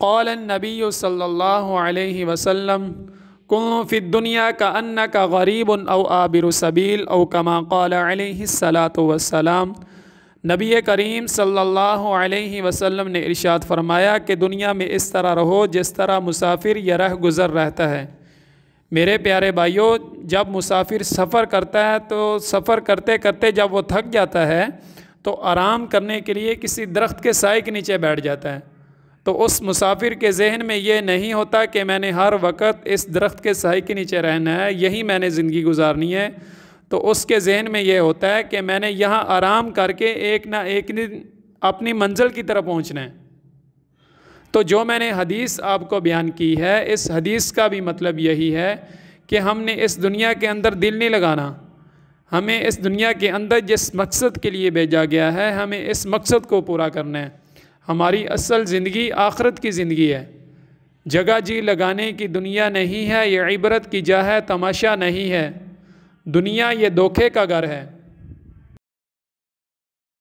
कौल नबी सल्ला वसम कुफ़ित दुनिया का अन्न का गरीब अव आबिर सबील अव कमा कौलात वसलाम नबी करीम सल्लल्लाहु अलैहि वसल्लम ने इरशाद फरमाया कि दुनिया में इस तरह रहो जिस तरह मुसाफिर यह रह गुज़र रहता है मेरे प्यारे भाइयों जब मुसाफिर सफ़र करता है तो सफ़र करते करते जब वो थक जाता है तो आराम करने के लिए किसी दरख्त के साय के नीचे बैठ जाता है तो उस मुसाफिर के जहन में ये नहीं होता कि मैंने हर वक्त इस दरख्त के सहाय के नीचे रहना है यही मैंने ज़िंदगी गुजारनी है तो उसके जहन में ये होता है कि मैंने यहाँ आराम करके एक ना एक दिन अपनी मंजिल की तरफ पहुँचना है तो जो मैंने हदीस आपको बयान की है इस हदीस का भी मतलब यही है कि हमने इस दुनिया के अंदर दिल नहीं लगाना हमें इस दुनिया के अंदर जिस मकसद के लिए भेजा गया है हमें इस मकसद को पूरा करना है हमारी असल ज़िंदगी आखरत की ज़िंदगी है जगह जी लगाने की दुनिया नहीं है ये इबरत की जा है तमाशा नहीं है दुनिया ये धोखे का घर है